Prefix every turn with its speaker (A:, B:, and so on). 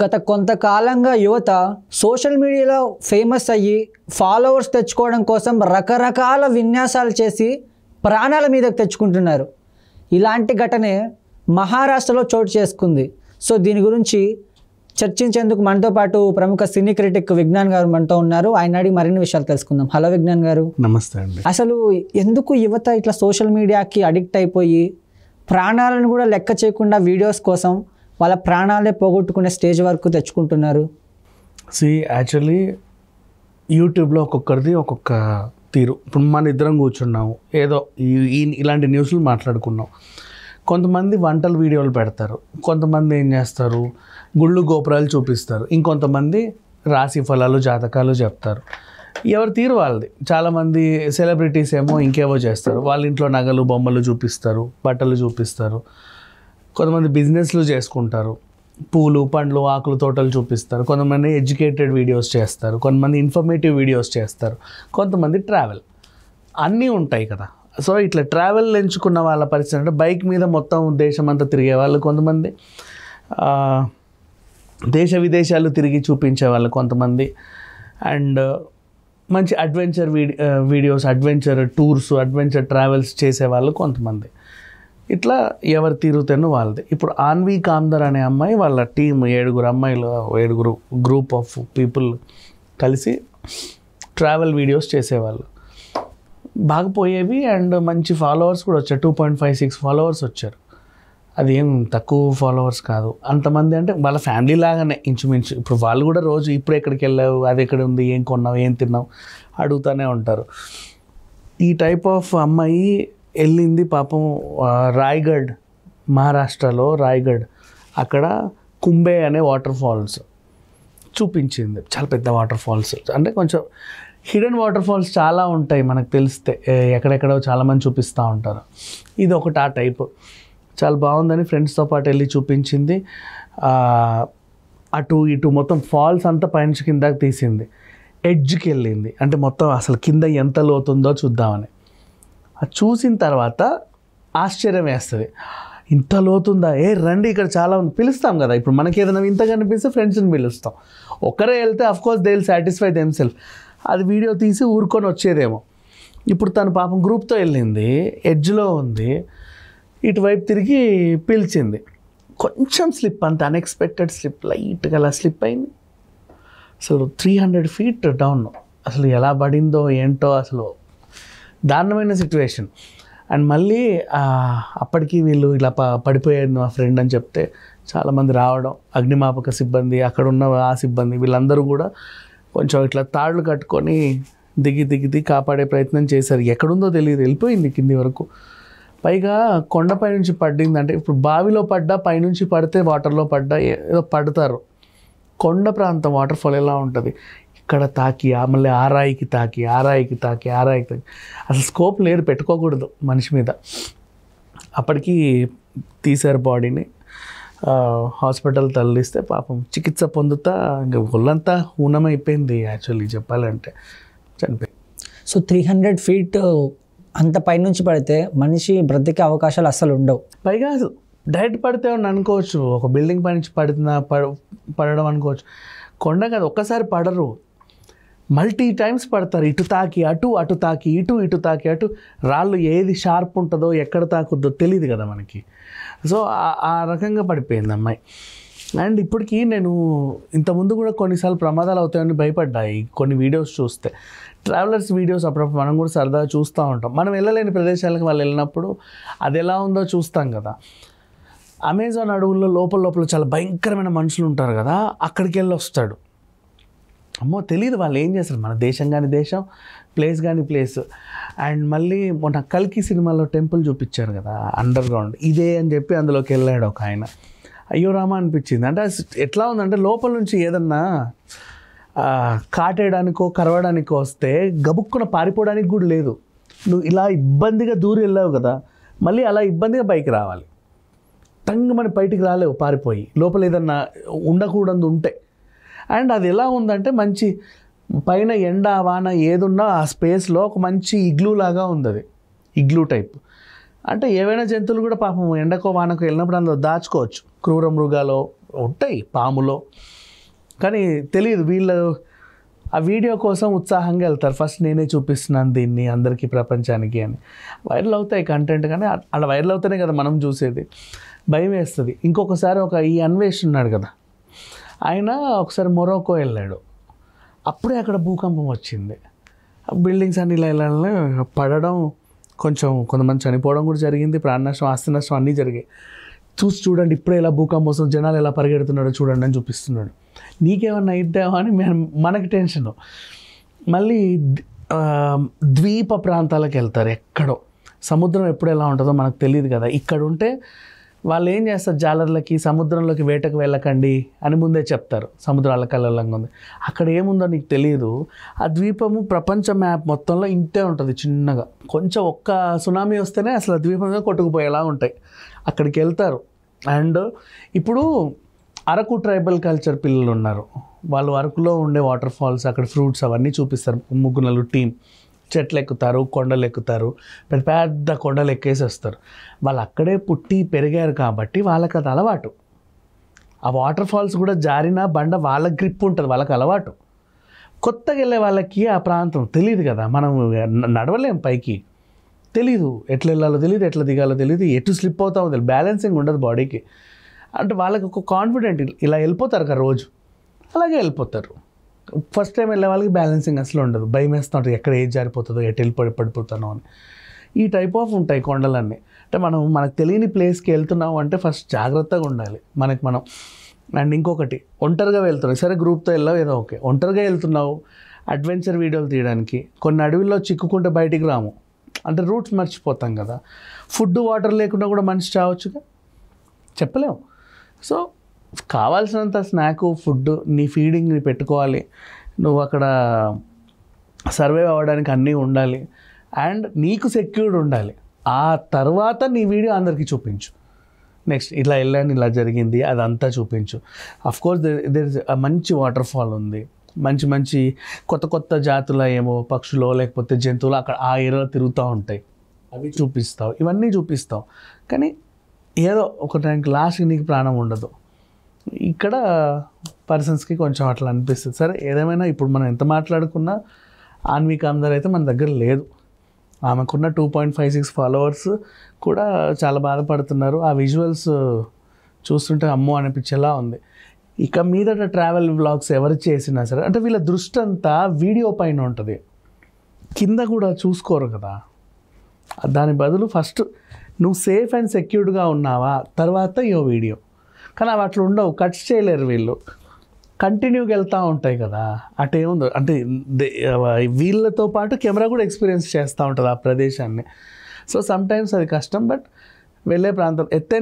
A: గత కొంతకాలంగా యువత సోషల్ మీడియాలో ఫేమస్ అయ్యి ఫాలోవర్స్ తెచ్చుకోవడం కోసం రకరకాల విన్యాసాలు చేసి ప్రాణాల మీదకు తెచ్చుకుంటున్నారు ఇలాంటి ఘటనే మహారాష్ట్రలో చోటు చేసుకుంది సో దీని గురించి చర్చించేందుకు మనతో పాటు ప్రముఖ సినీ క్రిటిక్ విజ్ఞాన్ గారు మనతో ఉన్నారు ఆయన అడిగి మరిన్ని విషయాలు తెలుసుకుందాం హలో విజ్ఞాన్ గారు నమస్తే అండి అసలు ఎందుకు యువత ఇట్లా సోషల్ మీడియాకి అడిక్ట్ అయిపోయి ప్రాణాలను కూడా లెక్క చేయకుండా వీడియోస్ కోసం వాళ్ళ ప్రాణాలే పోగొట్టుకునే స్టేజ్ వరకు తెచ్చుకుంటున్నారు సి యాక్చువల్లీ యూట్యూబ్లో ఒక్కొక్కరిది ఒక్కొక్క తీరు ఇప్పుడు మన ఇద్దరం కూర్చున్నాము ఏదో ఈ ఇలాంటి న్యూస్లు మాట్లాడుకున్నాం కొంతమంది వంటల వీడియోలు పెడతారు కొంతమంది ఏం చేస్తారు గుళ్ళు గోపురాలు చూపిస్తారు ఇంకొంతమంది రాశి ఫలాలు జాతకాలు చెప్తారు ఎవరి తీరు వాళ్ళది చాలామంది సెలబ్రిటీస్ ఏమో ఇంకేవో చేస్తారు వాళ్ళ ఇంట్లో నగలు బొమ్మలు చూపిస్తారు బట్టలు చూపిస్తారు కొంతమంది బిజినెస్లు చేసుకుంటారు పూలు పండ్లు ఆకులు తోటలు చూపిస్తారు కొంతమంది ఎడ్యుకేటెడ్ వీడియోస్ చేస్తారు కొంతమంది ఇన్ఫర్మేటివ్ వీడియోస్ చేస్తారు కొంతమంది ట్రావెల్ అన్నీ ఉంటాయి కదా సో ఇట్లా ట్రావెల్ ఎంచుకున్న వాళ్ళ పరిస్థితి అంటే బైక్ మీద మొత్తం దేశం అంతా తిరిగే వాళ్ళు కొంతమంది దేశ విదేశాలు తిరిగి చూపించే వాళ్ళు కొంతమంది అండ్ మంచి adventure videos adventure tours adventure travels చేసేవాళ్ళు కొంతమంది ఇట్లా ఎవరు తీరుతేనో వాళ్ళది ఇప్పుడు ఆన్వి కాందర్ అనే అమ్మాయి వాళ్ళ టీం ఏడుగురు అమ్మాయిలు ఏడుగురు గ్రూప్ ఆఫ్ పీపుల్ కలిసి ట్రావెల్ వీడియోస్ చేసేవాళ్ళు బాగా పోయేవి అండ్ మంచి ఫాలోవర్స్ కూడా వచ్చారు two point five six followers వచ్చారు అది ఏం తక్కువ ఫాలోవర్స్ కాదు అంతమంది అంటే వాళ్ళ ఫ్యామిలీ లాగానే ఇంచుమించు ఇప్పుడు వాళ్ళు కూడా రోజు ఇప్పుడు ఎక్కడికి వెళ్ళావు అది ఎక్కడ ఉంది ఏం కొన్నావు ఏం తిన్నావు అడుగుతూనే ఉంటారు ఈ టైప్ ఆఫ్ అమ్మాయి వెళ్ళింది పాపం రాయ్గఢ్ మహారాష్ట్రలో రాయ్గఢ్ అక్కడ కుంబే అనే వాటర్ ఫాల్స్ చూపించింది చాలా పెద్ద వాటర్ ఫాల్స్ అంటే కొంచెం హిడెన్ వాటర్ ఫాల్స్ చాలా ఉంటాయి మనకు తెలిస్తే ఎక్కడెక్కడో చాలామంది చూపిస్తూ ఉంటారు ఇది ఒకటి ఆ టైప్ చాలా బాగుందని ఫ్రెండ్స్తో పాటు వెళ్ళి చూపించింది అటు ఇటు మొత్తం ఫాల్స్ అంతా పైనుంచి కిందకి తీసింది ఎడ్జ్కి వెళ్ళింది అంటే మొత్తం అసలు కింద ఎంత లోతుందో చూద్దామని అది చూసిన తర్వాత ఆశ్చర్యం వేస్తుంది ఇంత లోతుందా ఏ రండి ఇక్కడ చాలా ఉంది పిలుస్తాం కదా ఇప్పుడు మనకి ఏదైనా ఇంత కనిపిస్తే ఫ్రెండ్స్ని పిలుస్తాం ఒకరే వెళ్తే of course they will satisfy them self అది వీడియో తీసి ఊరుకొని వచ్చేదేమో ఇప్పుడు తను పాపం గ్రూప్తో వెళ్ళింది ఎడ్జ్లో ఉంది ఇటువైపు తిరిగి పిలిచింది కొంచెం స్లిప్ అంత అన్ఎక్స్పెక్టెడ్ స్లిప్ లైట్గా అలా స్లిప్ అయింది అసలు త్రీ హండ్రెడ్ ఫీట్ డౌన్ అసలు ఎలా పడిందో ఏంటో అసలు దారుణమైన సిచ్యువేషన్ అండ్ మళ్ళీ అప్పటికి వీళ్ళు ఇలా ప పడిపోయారు మా ఫ్రెండ్ అని చెప్తే చాలామంది రావడం అగ్నిమాపక సిబ్బంది అక్కడ ఉన్న ఆ సిబ్బంది వీళ్ళందరూ కూడా కొంచెం ఇట్లా తాళ్ళు కట్టుకొని దిగి దిగి కాపాడే ప్రయత్నం చేశారు ఎక్కడుందో తెలియదు వెళ్ళిపోయింది కింది వరకు పైగా కొండపై నుంచి పడింది అంటే ఇప్పుడు బావిలో పడ్డా పైనుంచి పడితే వాటర్లో పడ్డా ఏదో పడతారు కొండ ప్రాంతం వాటర్ఫాల్ ఎలా ఉంటుంది అక్కడ తాకి మళ్ళీ ఆరాయికి తాకి ఆరాయికి తాకి ఆరాయికి తాకి అసలు స్కోప్ లేదు పెట్టుకోకూడదు మనిషి మీద అప్పటికి తీశారు బాడీని హాస్పిటల్ తరలిస్తే పాపం చికిత్స పొందుతా ఇంకా ఒళ్ళంతా ఊనమైపోయింది యాక్చువల్లీ చెప్పాలంటే చనిపోయింది సో త్రీ హండ్రెడ్ ఫీట్ అంత పైనుంచి పడితే మనిషి బ్రతికే అవకాశాలు అస్సలు ఉండవు పైగా డైరెక్ట్ పడితే అనుకోవచ్చు ఒక బిల్డింగ్ పైనుంచి పడ పడడం అనుకోవచ్చు కొండ కదా ఒక్కసారి పడరు మల్టీ టైమ్స్ పడతారు ఇటు తాకి అటు అటు తాకి ఇటు ఇటు తాకి అటు రాళ్ళు ఏది షార్ప్ ఉంటుందో ఎక్కడ తాకుద్దో తెలియదు కదా మనకి సో ఆ రకంగా పడిపోయింది అమ్మాయి అండ్ ఇప్పటికీ నేను ఇంతకుముందు కూడా కొన్నిసార్లు ప్రమాదాలు అవుతాయని భయపడ్డాయి కొన్ని వీడియోస్ చూస్తే ట్రావెలర్స్ వీడియోస్ అప్పుడప్పుడు మనం కూడా సరదాగా చూస్తూ ఉంటాం మనం వెళ్ళలేని ప్రదేశాలకు వాళ్ళు వెళ్ళినప్పుడు అది ఎలా ఉందో చూస్తాం కదా అమెజాన్ అడవుల్లో లోపల లోపల చాలా భయంకరమైన మనుషులు ఉంటారు కదా అక్కడికి వెళ్ళి వస్తాడు అమ్మో తెలియదు వాళ్ళు ఏం చేస్తారు మన దేశం కానీ దేశం ప్లేస్ కానీ ప్లేస్ అండ్ మళ్ళీ మొన్న కల్కి సినిమాలో టెంపుల్ చూపించారు కదా అండర్ గ్రౌండ్ ఇదే అని చెప్పి అందులోకి వెళ్ళాడు ఒక ఆయన అయ్యో రామా అనిపించింది అంటే ఎట్లా ఉందంటే లోపల నుంచి ఏదన్నా కాటేయడానికో కరవడానికో వస్తే గబుక్కున పారిపోవడానికి కూడా లేదు నువ్వు ఇలా ఇబ్బందిగా దూరం వెళ్ళావు కదా మళ్ళీ అలా ఇబ్బందిగా పైకి రావాలి తంగమని బయటికి రాలేవు పారిపోయి లోపల ఏదన్నా ఉండకూడదు ఉంటే అండ్ అది ఎలా ఉందంటే మంచి పైన ఎండ వాన ఏదున్నా ఆ స్పేస్లో ఒక మంచి ఇగ్లూ లాగా ఉంది అది ఇగ్లూ టైప్ అంటే ఏవైనా జంతువులు కూడా పాపం ఎండకో వానకో వెళ్ళినప్పుడు అందులో దాచుకోవచ్చు క్రూర మృగాలు ఉంటాయి పాములో కానీ తెలియదు వీళ్ళు ఆ వీడియో కోసం ఉత్సాహంగా వెళ్తారు ఫస్ట్ నేనే చూపిస్తున్నాను దీన్ని అందరికీ ప్రపంచానికి అని వైరల్ అవుతాయి కంటెంట్ కానీ అలా వైరల్ అవుతాయి కదా మనం చూసేది భయం వేస్తుంది ఇంకొకసారి ఒక ఈ అన్వేష్ ఉన్నాడు కదా ఆయన ఒకసారి మొరోకో వెళ్ళాడు అప్పుడే అక్కడ భూకంపం వచ్చింది బిల్డింగ్స్ అన్ని ఇలా ఇలా పడడం కొంచెం కొంతమంది చనిపోవడం కూడా జరిగింది ప్రాణ నష్టం ఆస్తి నష్టం అన్నీ జరిగాయి చూసి చూడండి ఇప్పుడే ఇలా భూకంపం వస్తుంది జనాలు ఎలా పరిగెడుతున్నాడో చూడండి అని చూపిస్తున్నాడు నీకేమన్నా అయిద్దామో అని మనకి టెన్షన్ మళ్ళీ ద్వీప ప్రాంతాలకు వెళ్తారు ఎక్కడో సముద్రం ఎప్పుడు ఎలా ఉంటుందో మనకు తెలియదు కదా ఇక్కడ ఉంటే వాళ్ళు ఏం చేస్తారు జాలర్లకి సముద్రంలోకి వేటకు వెళ్ళకండి అని ముందే చెప్తారు సముద్రం అల్లకల్లంగా ఉంది అక్కడ ఏముందో నీకు తెలియదు ఆ ద్వీపము ప్రపంచ మ్యాప్ మొత్తంలో ఇంతే ఉంటుంది చిన్నగా కొంచెం ఒక్క సునామీ వస్తేనే అసలు ఆ ద్వీపంగా కొట్టుకుపోయేలా ఉంటాయి అక్కడికి వెళ్తారు అండ్ ఇప్పుడు అరకు ట్రైబల్ కల్చర్ పిల్లలు ఉన్నారు వాళ్ళు అరకులో ఉండే వాటర్ ఫాల్స్ అక్కడ ఫ్రూట్స్ అవన్నీ చూపిస్తారు ముగ్గునలు టీం చెట్లు ఎక్కుతారు కొండలు ఎక్కుతారు పెద్ద పెద్ద కొండలు ఎక్కేసి వస్తారు వాళ్ళు అక్కడే పుట్టి పెరిగారు కాబట్టి వాళ్ళకి అది అలవాటు ఆ వాటర్ ఫాల్స్ కూడా జారిన బండ వాళ్ళ గ్రిప్ ఉంటుంది వాళ్ళకి అలవాటు కొత్తగా వెళ్ళే వాళ్ళకి ఆ ప్రాంతం తెలియదు కదా మనం నడవలేం పైకి తెలీదు ఎట్లా వెళ్ళాలో తెలియదు ఎట్లా దిగాలో తెలియదు ఎటు స్లిప్ అవుతామో తెలియదు బ్యాలెన్సింగ్ ఉండదు బాడీకి అంటే వాళ్ళకి ఒక కాన్ఫిడెంట్ ఇలా వెళ్ళిపోతారు కదా రోజు అలాగే వెళ్ళిపోతారు ఫస్ట్ టైం వెళ్ళే వాళ్ళకి బ్యాలెన్సింగ్ అసలు ఉండదు భయం వేస్తుంటారు ఎక్కడ ఏజ్ జారిపోతుందో ఎటు వెళ్ళి పడి పడిపోతానో అని ఈ టైప్ ఆఫ్ ఉంటాయి కొండలన్నీ అంటే మనం మనకు తెలియని ప్లేస్కి వెళ్తున్నాం అంటే ఫస్ట్ జాగ్రత్తగా ఉండాలి మనకి మనం అండ్ ఇంకొకటి ఒంటరిగా వెళ్తున్నావు సరే గ్రూప్తో వెళ్ళావు ఏదో ఓకే ఒంటరిగా వెళ్తున్నావు అడ్వెంచర్ వీడియోలు తీయడానికి కొన్ని అడవిలో చిక్కుకుంటే బయటికి రాము అంటే రూట్స్ మర్చిపోతాం కదా ఫుడ్ వాటర్ లేకుండా కూడా మనిషి చావచ్చుగా చెప్పలేము సో కావాల్సినంత స్నాక్ ఫుడ్ నీ ఫీడింగ్ పెట్టుకోవాలి నువ్వు అక్కడ సర్వైవ్ అవ్వడానికి అన్నీ ఉండాలి అండ్ నీకు సెక్యూర్డ్ ఉండాలి ఆ తర్వాత నీ వీడియో అందరికీ చూపించు నెక్స్ట్ ఇలా వెళ్ళాను ఇలా జరిగింది అదంతా చూపించు కోర్స్ దేర్ ఇస్ మంచి వాటర్ ఫాల్ ఉంది మంచి మంచి కొత్త కొత్త జాతుల ఏమో పక్షులు లేకపోతే జంతువులు అక్కడ ఆ ఏరియాలో తిరుగుతూ ఉంటాయి అవి చూపిస్తావు ఇవన్నీ చూపిస్తావు కానీ ఏదో ఒక టైంకి లాస్ట్కి నీకు ప్రాణం ఉండదు ఇక్కడ పర్సన్స్కి కొంచెం అట్లా అనిపిస్తుంది సరే ఏదేమైనా ఇప్పుడు మనం ఎంత మాట్లాడుకున్నా ఆన్విక అందర్ అయితే మన దగ్గర లేదు ఆమెకున్న two point five six followers కూడా చాలా బాధపడుతున్నారు ఆ విజువల్స్ చూస్తుంటే అమ్మో అనిపించేలా ఉంది ఇక మీదట ట్రావెల్ బ్లాగ్స్ ఎవరు చేసినా సరే అంటే వీళ్ళ దృష్టి అంతా వీడియో పైన ఉంటుంది కింద కూడా చూసుకోరు కదా దాని బదులు ఫస్ట్ నువ్వు సేఫ్ అండ్ సెక్యూర్డ్గా ఉన్నావా తర్వాత యో వీడియో కానీ అవి అట్లా ఉండవు కట్ చేయలేరు వీళ్ళు కంటిన్యూగా వెళ్తూ ఉంటాయి కదా అటు ఏముందో అంటే వీళ్ళతో పాటు కెమెరా కూడా ఎక్స్పీరియన్స్ చేస్తూ ఉంటుంది ఆ ప్రదేశాన్ని సో సమ్టైమ్స్ అది కష్టం బట్ వెళ్ళే ప్రాంతం ఎత్తైన